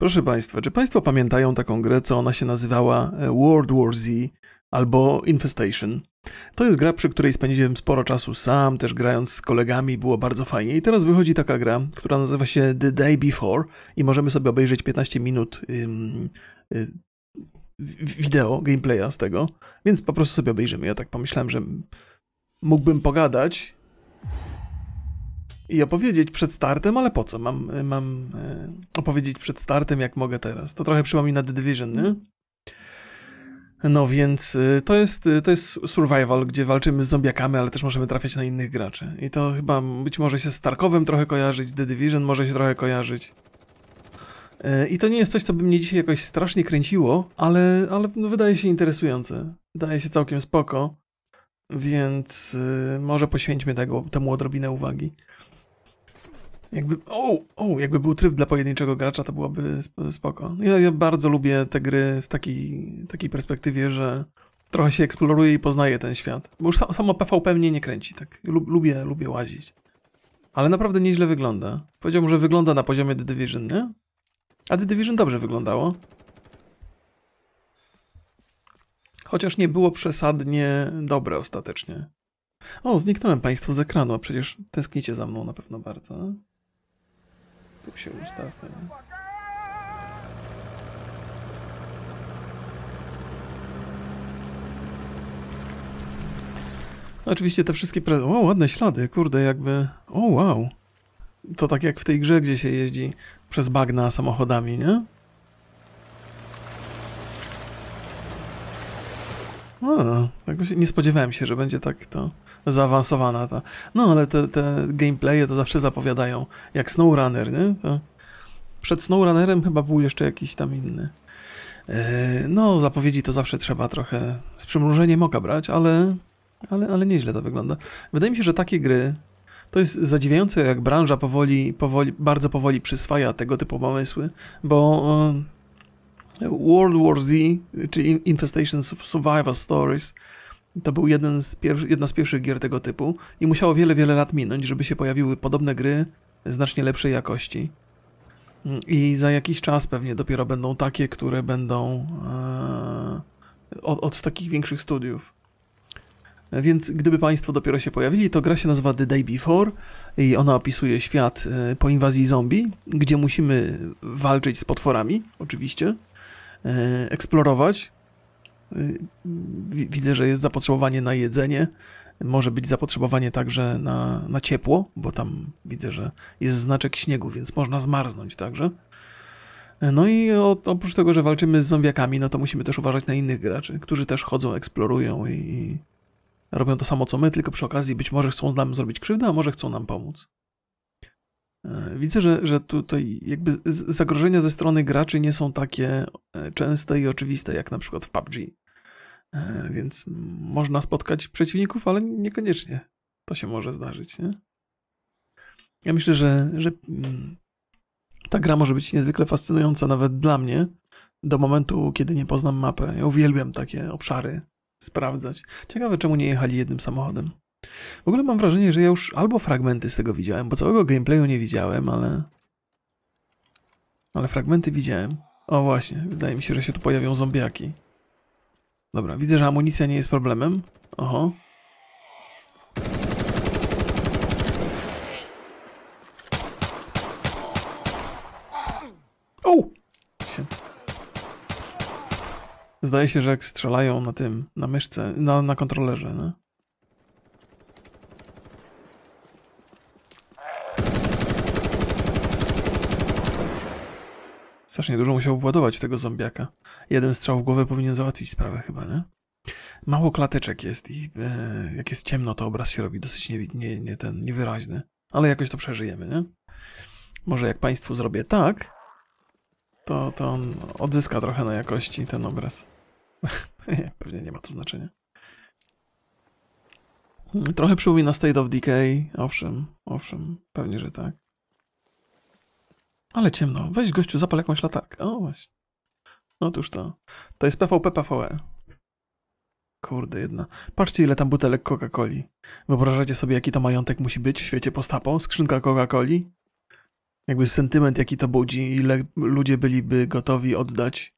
Proszę Państwa, czy Państwo pamiętają taką grę, co ona się nazywała e, World War Z albo Infestation? To jest gra, przy której spędziłem sporo czasu sam, też grając z kolegami, było bardzo fajnie. I teraz wychodzi taka gra, która nazywa się The Day Before i możemy sobie obejrzeć 15 minut ym, y, wideo, gameplaya z tego, więc po prostu sobie obejrzymy. Ja tak pomyślałem, że mógłbym pogadać i opowiedzieć przed startem, ale po co? Mam, mam e, opowiedzieć przed startem, jak mogę teraz. To trochę przypomina The Division, nie? No więc e, to jest, e, to jest survival, gdzie walczymy z zombiakami, ale też możemy trafiać na innych graczy. I to chyba być może się z Tarkowem trochę kojarzyć, z The Division może się trochę kojarzyć. I to nie jest coś, co by mnie dzisiaj jakoś strasznie kręciło, ale, ale no wydaje się interesujące. Wydaje się całkiem spoko, więc może poświęćmy tego, temu odrobinę uwagi. Jakby, o, o, jakby był tryb dla pojedynczego gracza, to byłoby spoko. Ja, ja, bardzo lubię te gry w takiej, takiej perspektywie, że trochę się eksploruje i poznaje ten świat. Bo już samo PvP mnie nie kręci, tak. Lubię, lubię łazić. Ale naprawdę nieźle wygląda. Powiedziałbym, że wygląda na poziomie The Division, nie? A The Division dobrze wyglądało. Chociaż nie było przesadnie dobre ostatecznie. O, zniknąłem Państwu z ekranu, a przecież tęsknicie za mną na pewno bardzo. Tu się ustawmy. No. No, oczywiście te wszystkie pre... O, ładne ślady, kurde, jakby... O, wow. To tak jak w tej grze, gdzie się jeździ przez bagna samochodami, nie? A, jakoś nie spodziewałem się, że będzie tak to zaawansowana ta. No, ale te, te gameplaye to zawsze zapowiadają, jak SnowRunner, nie? To przed SnowRunnerem chyba był jeszcze jakiś tam inny. E, no, zapowiedzi to zawsze trzeba trochę z przymrużeniem oka brać, ale, ale, ale nieźle to wygląda. Wydaje mi się, że takie gry to jest zadziwiające, jak branża powoli, powoli bardzo powoli przyswaja tego typu pomysły, bo e, World War Z, czyli Infestation Survivor Stories, to był jeden z jedna z pierwszych gier tego typu i musiało wiele, wiele lat minąć, żeby się pojawiły podobne gry znacznie lepszej jakości. I za jakiś czas pewnie dopiero będą takie, które będą e, od, od, takich większych studiów. Więc gdyby Państwo dopiero się pojawili, to gra się nazywa The Day Before i ona opisuje świat e, po inwazji zombie, gdzie musimy walczyć z potworami, oczywiście, E, eksplorować. E, widzę, że jest zapotrzebowanie na jedzenie. Może być zapotrzebowanie także na, na ciepło, bo tam widzę, że jest znaczek śniegu, więc można zmarznąć także. E, no i od, oprócz tego, że walczymy z zombiakami, no to musimy też uważać na innych graczy, którzy też chodzą, eksplorują i robią to samo co my, tylko przy okazji być może chcą nam zrobić krzywdę, a może chcą nam pomóc. E, widzę, że, że tutaj jakby zagrożenia ze strony graczy nie są takie e, częste i oczywiste jak na przykład w PUBG. E, więc można spotkać przeciwników, ale niekoniecznie to się może zdarzyć. Nie? Ja myślę, że, że mm, ta gra może być niezwykle fascynująca nawet dla mnie do momentu, kiedy nie poznam mapy Ja uwielbiam takie obszary sprawdzać. Ciekawe, czemu nie jechali jednym samochodem. W ogóle mam wrażenie, że ja już albo fragmenty z tego widziałem, bo całego gameplayu nie widziałem, ale... Ale fragmenty widziałem. O właśnie, wydaje mi się, że się tu pojawią zombiaki. Dobra, widzę, że amunicja nie jest problemem. Oho. O! Zdaje się, że jak strzelają na tym, na myszce, na, na kontrolerze, no. Strasznie dużo musiał władować tego zombiaka. Jeden strzał w głowę powinien załatwić sprawę chyba, nie? Mało klateczek jest i e, jak jest ciemno, to obraz się robi dosyć nie, nie, nie ten, niewyraźny. Ale jakoś to przeżyjemy, nie? Może jak Państwu zrobię tak, to, to on odzyska trochę na jakości ten obraz. nie, pewnie nie ma to znaczenia. Trochę przypomina State of Decay, owszem, owszem, pewnie, że tak. Ale ciemno. Weź gościu, zapal jakąś latarkę. O, właśnie. Otóż no to. To jest PvP, PvE. Kurde jedna. Patrzcie ile tam butelek Coca-Coli. Wyobrażacie sobie jaki to majątek musi być w świecie postapą? Skrzynka Coca-Coli? Jakby sentyment jaki to budzi, ile ludzie byliby gotowi oddać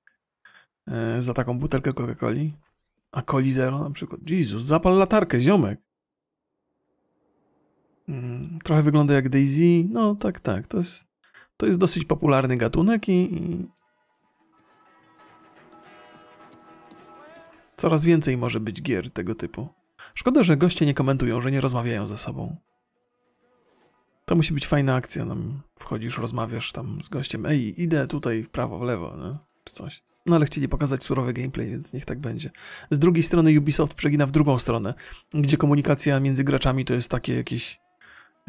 e, za taką butelkę Coca-Coli? A Coli Zero na przykład. Jezus, zapal latarkę, ziomek. Mm, trochę wygląda jak Daisy. No tak, tak, to jest to jest dosyć popularny gatunek i, Coraz więcej może być gier tego typu. Szkoda, że goście nie komentują, że nie rozmawiają ze sobą. To musi być fajna akcja. No, wchodzisz, rozmawiasz tam z gościem. Ej, idę tutaj w prawo, w lewo, no, czy coś. No ale chcieli pokazać surowy gameplay, więc niech tak będzie. Z drugiej strony Ubisoft przegina w drugą stronę, gdzie komunikacja między graczami to jest takie jakieś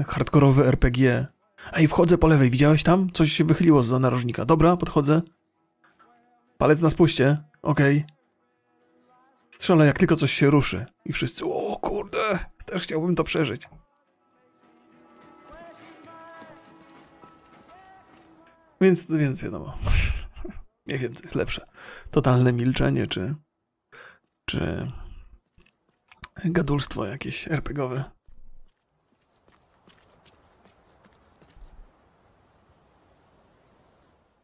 hardkorowe RPG Ej, wchodzę po lewej, widziałeś tam? Coś się wychyliło z narożnika. Dobra, podchodzę. Palec na spuście, okej. Okay. Strzelę jak tylko coś się ruszy. I wszyscy, o kurde, też chciałbym to przeżyć. Więc, więc wiadomo. Nie wiem, co jest lepsze. Totalne milczenie, czy... czy... gadulstwo jakieś RPGowe.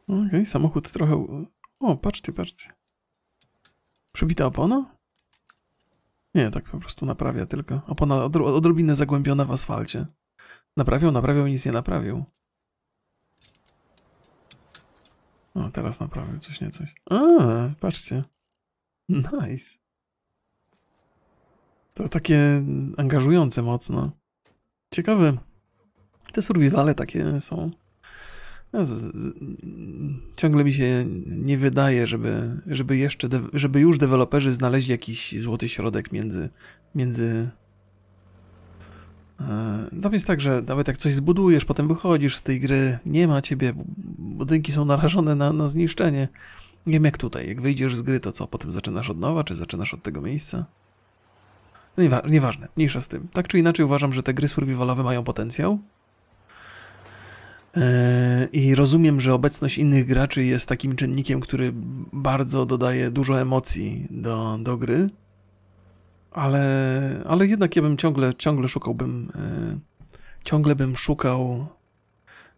Okej, okay, samochód trochę... O, patrzcie, patrzcie. Przebita opona? Nie, tak po prostu naprawia tylko. Opona odro odrobinę zagłębiona w asfalcie. Naprawią, naprawią nic nie naprawił. O, teraz naprawił coś, nie coś. A, patrzcie. Nice. To takie angażujące mocno. Ciekawe. Te survivale takie są no, z, z, ciągle mi się nie wydaje, żeby, żeby jeszcze, de, żeby już deweloperzy znaleźli jakiś złoty środek między, między e, tam jest tak, że nawet jak coś zbudujesz, potem wychodzisz z tej gry, nie ma ciebie, budynki są narażone na, na zniszczenie. Nie wiem jak tutaj, jak wyjdziesz z gry, to co, potem zaczynasz od nowa, czy zaczynasz od tego miejsca? No nieważne, mniejsza z tym. Tak czy inaczej uważam, że te gry survivalowe mają potencjał. E, I rozumiem, że obecność innych graczy jest takim czynnikiem, który bardzo dodaje dużo emocji do, do gry, ale, ale jednak ja bym ciągle, ciągle szukałbym, e, ciągle bym szukał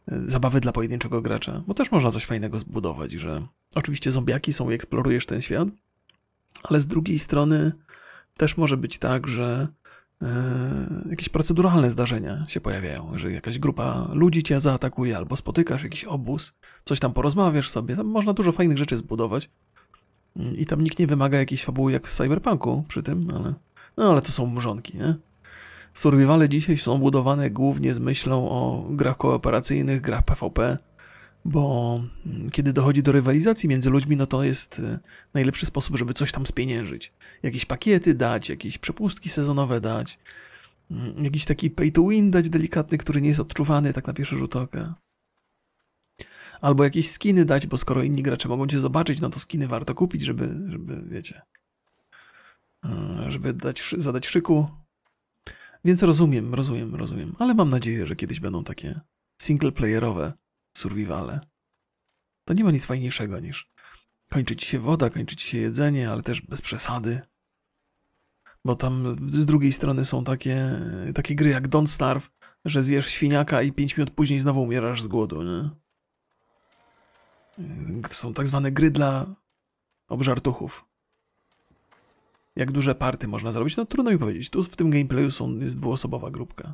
e, zabawy dla pojedynczego gracza, bo też można coś fajnego zbudować, że oczywiście zombiaki są i eksplorujesz ten świat, ale z drugiej strony też może być tak, że E, jakieś proceduralne zdarzenia się pojawiają, że jakaś grupa ludzi cię zaatakuje, albo spotykasz jakiś obóz, coś tam porozmawiasz sobie, tam można dużo fajnych rzeczy zbudować. Mm, I tam nikt nie wymaga jakiejś fabuły jak w Cyberpunku przy tym, ale... No ale to są mrzonki, nie? Survivale dzisiaj są budowane głównie z myślą o grach kooperacyjnych, grach PvP, bo mm, kiedy dochodzi do rywalizacji między ludźmi, no to jest y, najlepszy sposób, żeby coś tam spieniężyć. Jakieś pakiety dać, jakieś przepustki sezonowe dać, mm, jakiś taki pay to win dać delikatny, który nie jest odczuwany tak na pierwszy rzut oka. Albo jakieś skiny dać, bo skoro inni gracze mogą cię zobaczyć, no to skiny warto kupić, żeby, żeby wiecie, y, żeby dać, zadać szyku. Więc rozumiem, rozumiem, rozumiem, ale mam nadzieję, że kiedyś będą takie single playerowe survivale. To nie ma nic fajniejszego niż kończy ci się woda, kończy ci się jedzenie, ale też bez przesady. Bo tam z drugiej strony są takie, takie gry jak Don't Starve, że zjesz świniaka i 5 minut później znowu umierasz z głodu. Nie? To są tak zwane gry dla obżartuchów. Jak duże party można zrobić? No trudno mi powiedzieć. Tu w tym gameplayu są, jest dwuosobowa grupka.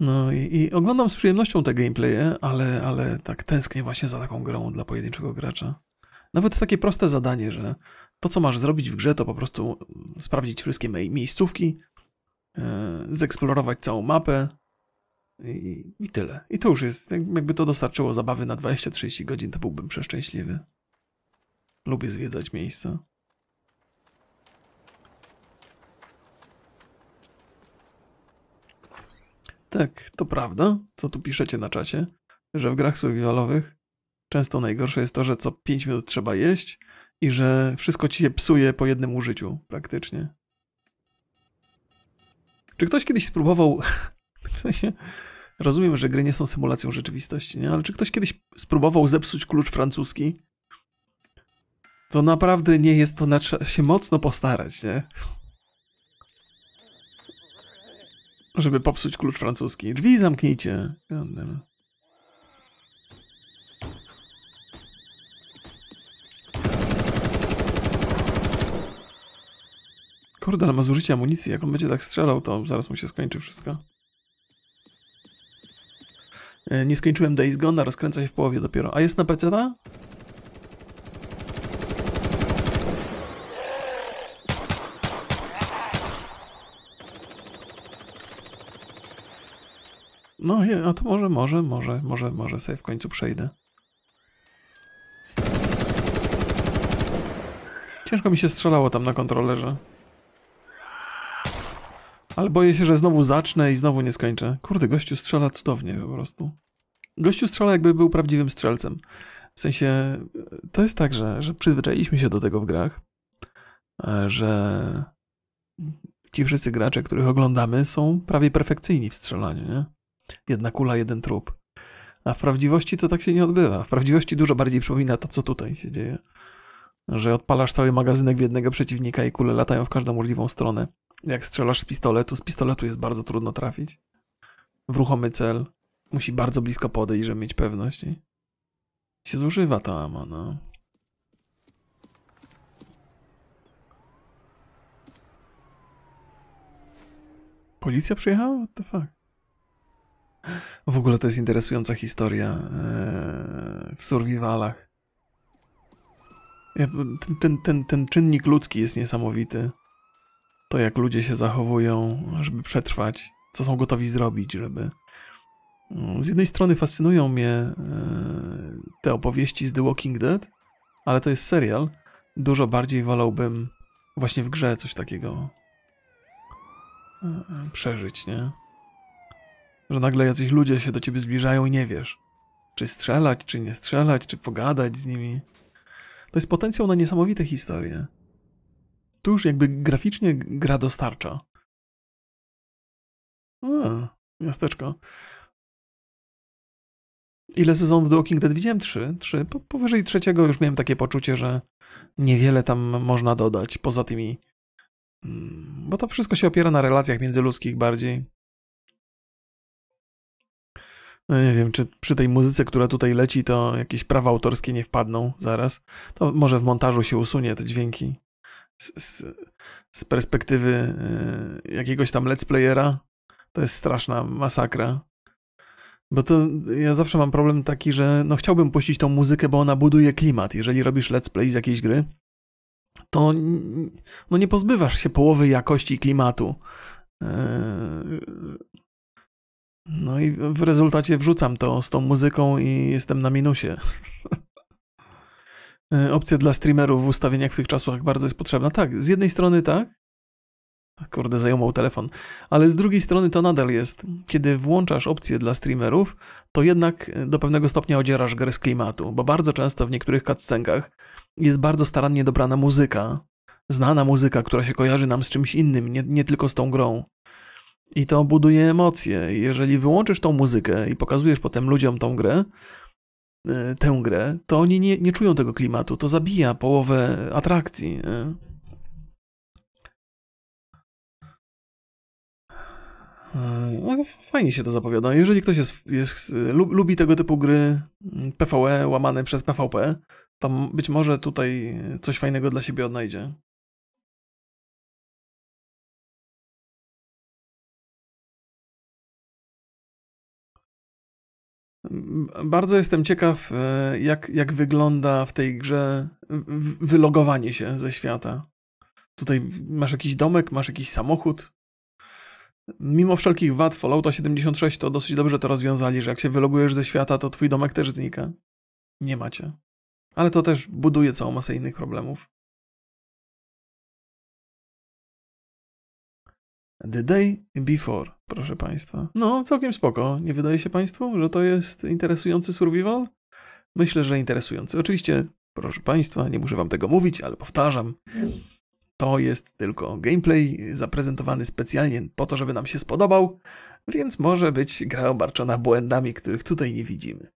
No i, i, oglądam z przyjemnością te gameplaye, ale, ale tak tęsknię właśnie za taką grą dla pojedynczego gracza. Nawet takie proste zadanie, że to, co masz zrobić w grze, to po prostu sprawdzić wszystkie miejscówki, yy, zeksplorować całą mapę i, i, tyle. I to już jest, jakby to dostarczyło zabawy na 20-30 godzin, to byłbym przeszczęśliwy. Lubię zwiedzać miejsca. Tak, to prawda, co tu piszecie na czacie, że w grach survivalowych często najgorsze jest to, że co 5 minut trzeba jeść i że wszystko ci się psuje po jednym użyciu, praktycznie. Czy ktoś kiedyś spróbował, w sensie, rozumiem, że gry nie są symulacją rzeczywistości, nie? ale czy ktoś kiedyś spróbował zepsuć klucz francuski? To naprawdę nie jest to, na trzeba się mocno postarać, nie? żeby popsuć klucz francuski. Drzwi zamknijcie. Kurde, ale no ma zużycie amunicji. Jak on będzie tak strzelał, to zaraz mu się skończy wszystko. E, nie skończyłem Days Gone, rozkręca się w połowie dopiero. A jest na PC? -ta? No, a to może, może, może, może, może sobie w końcu przejdę. Ciężko mi się strzelało tam na kontrolerze. Ale boję się, że znowu zacznę i znowu nie skończę. Kurde, gościu strzela cudownie po prostu. Gościu strzela jakby był prawdziwym strzelcem. W sensie, to jest tak, że, że przyzwyczailiśmy się do tego w grach, e, że ci wszyscy gracze, których oglądamy, są prawie perfekcyjni w strzelaniu, nie? Jedna kula, jeden trup. A w prawdziwości to tak się nie odbywa. W prawdziwości dużo bardziej przypomina to, co tutaj się dzieje. Że odpalasz cały magazynek w jednego przeciwnika i kule latają w każdą możliwą stronę. Jak strzelasz z pistoletu, z pistoletu jest bardzo trudno trafić. W ruchomy cel musi bardzo blisko podejść, żeby mieć pewność. I się zużywa ta ama, no. Policja przyjechała? What the fuck? W ogóle to jest interesująca historia e, w survivalach. Ten, ten, ten, ten czynnik ludzki jest niesamowity. To jak ludzie się zachowują, żeby przetrwać, co są gotowi zrobić, żeby... Z jednej strony fascynują mnie e, te opowieści z The Walking Dead, ale to jest serial. Dużo bardziej wolałbym właśnie w grze coś takiego e, przeżyć, nie? że nagle jacyś ludzie się do ciebie zbliżają i nie wiesz, czy strzelać, czy nie strzelać, czy pogadać z nimi. To jest potencjał na niesamowite historie. Tu już jakby graficznie gra dostarcza. A, miasteczko. Ile sezonów w Walking Dead widziałem? Trzy. Trzy. Po, powyżej trzeciego już miałem takie poczucie, że niewiele tam można dodać poza tymi... Mm, bo to wszystko się opiera na relacjach międzyludzkich bardziej. No nie wiem, czy przy tej muzyce, która tutaj leci, to jakieś prawa autorskie nie wpadną zaraz. To może w montażu się usunie te dźwięki. Z, z, z perspektywy y, jakiegoś tam let's playera to jest straszna masakra. Bo to ja zawsze mam problem taki, że no chciałbym puścić tą muzykę, bo ona buduje klimat. Jeżeli robisz let's play z jakiejś gry, to no nie pozbywasz się połowy jakości klimatu. Y, i w rezultacie wrzucam to z tą muzyką i jestem na minusie. E, opcja dla streamerów w ustawieniach w tych czasach bardzo jest potrzebna. Tak, z jednej strony tak. Kurde, zajmował telefon. Ale z drugiej strony to nadal jest. Kiedy włączasz opcję dla streamerów, to jednak e, do pewnego stopnia odzierasz grę z klimatu, bo bardzo często w niektórych cutscenkach jest bardzo starannie dobrana muzyka. Znana muzyka, która się kojarzy nam z czymś innym, nie, nie tylko z tą grą. I to buduje emocje. Jeżeli wyłączysz tą muzykę i pokazujesz potem ludziom tą grę, e, tę grę, to oni nie, nie czują tego klimatu. To zabija połowę atrakcji. E, no, fajnie się to zapowiada. Jeżeli ktoś jest, jest, lubi tego typu gry mm, PvE łamane przez PvP, to być może tutaj coś fajnego dla siebie odnajdzie. Bardzo jestem ciekaw, e, jak, jak wygląda w tej grze wylogowanie się ze świata. Tutaj masz jakiś domek, masz jakiś samochód. Mimo wszelkich wad Fallouta 76 to dosyć dobrze to rozwiązali, że jak się wylogujesz ze świata, to twój domek też znika. Nie macie. Ale to też buduje całą masę innych problemów. The day before. Proszę Państwa. No, całkiem spoko. Nie wydaje się Państwu, że to jest interesujący survival? Myślę, że interesujący. Oczywiście, proszę Państwa, nie muszę Wam tego mówić, ale powtarzam. To jest tylko gameplay zaprezentowany specjalnie po to, żeby nam się spodobał, więc może być gra obarczona błędami, których tutaj nie widzimy.